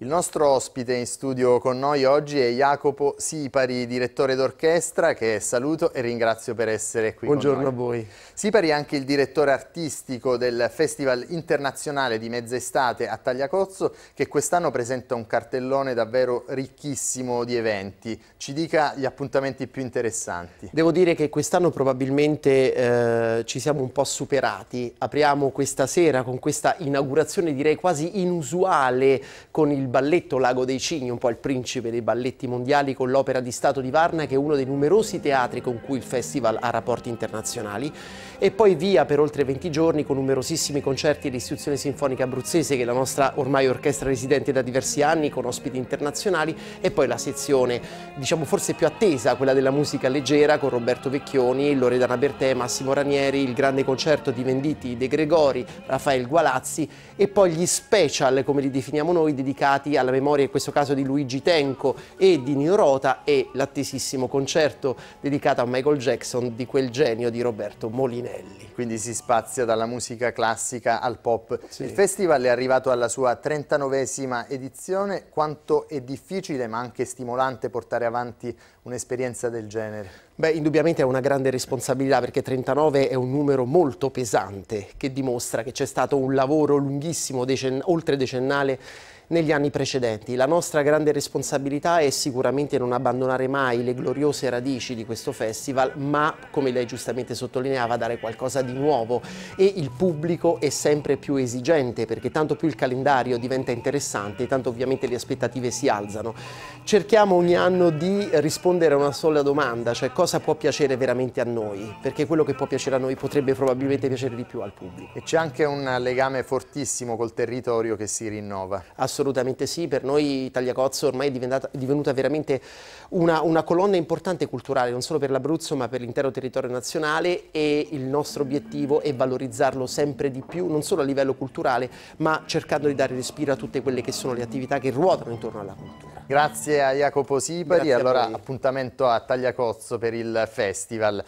Il nostro ospite in studio con noi oggi è Jacopo Sipari, direttore d'orchestra, che saluto e ringrazio per essere qui Buongiorno a voi. Sipari è anche il direttore artistico del Festival Internazionale di Mezz'estate a Tagliacozzo, che quest'anno presenta un cartellone davvero ricchissimo di eventi. Ci dica gli appuntamenti più interessanti. Devo dire che quest'anno probabilmente eh, ci siamo un po' superati. Apriamo questa sera con questa inaugurazione direi quasi inusuale con il il balletto Lago dei Cigni, un po' il principe dei balletti mondiali con l'Opera di Stato di Varna, che è uno dei numerosi teatri con cui il festival ha rapporti internazionali, e poi via per oltre 20 giorni con numerosissimi concerti dell'Istituzione Sinfonica Abruzzese, che è la nostra ormai orchestra residente da diversi anni, con ospiti internazionali, e poi la sezione, diciamo forse più attesa, quella della musica leggera, con Roberto Vecchioni, Loredana Bertè, Massimo Ranieri, il grande concerto di Venditti, De Gregori, Raffaele Gualazzi, e poi gli special, come li definiamo noi, dedicati dedicati alla memoria in questo caso di Luigi Tenco e di Nino Rota e l'attesissimo concerto dedicato a Michael Jackson di quel genio di Roberto Molinelli quindi si spazia dalla musica classica al pop. Sì. Il festival è arrivato alla sua 39esima edizione, quanto è difficile ma anche stimolante portare avanti un'esperienza del genere? Beh, indubbiamente è una grande responsabilità perché 39 è un numero molto pesante che dimostra che c'è stato un lavoro lunghissimo, decen oltre decennale, negli anni precedenti. La nostra grande responsabilità è sicuramente non abbandonare mai le gloriose radici di questo festival, ma, come lei giustamente sottolineava, dare qualcosa di di nuovo e il pubblico è sempre più esigente perché tanto più il calendario diventa interessante, tanto ovviamente le aspettative si alzano. Cerchiamo ogni anno di rispondere a una sola domanda, cioè cosa può piacere veramente a noi, perché quello che può piacere a noi potrebbe probabilmente piacere di più al pubblico. E c'è anche un legame fortissimo col territorio che si rinnova. Assolutamente sì, per noi Tagliacozzo ormai è, divenuta veramente una, una colonna importante culturale, non solo per l'Abruzzo ma per l'intero territorio nazionale e il nostro obiettivo obiettivo e valorizzarlo sempre di più, non solo a livello culturale, ma cercando di dare respiro a tutte quelle che sono le attività che ruotano intorno alla cultura. Grazie a Jacopo Sibari, Grazie allora appuntamento a Tagliacozzo per il festival.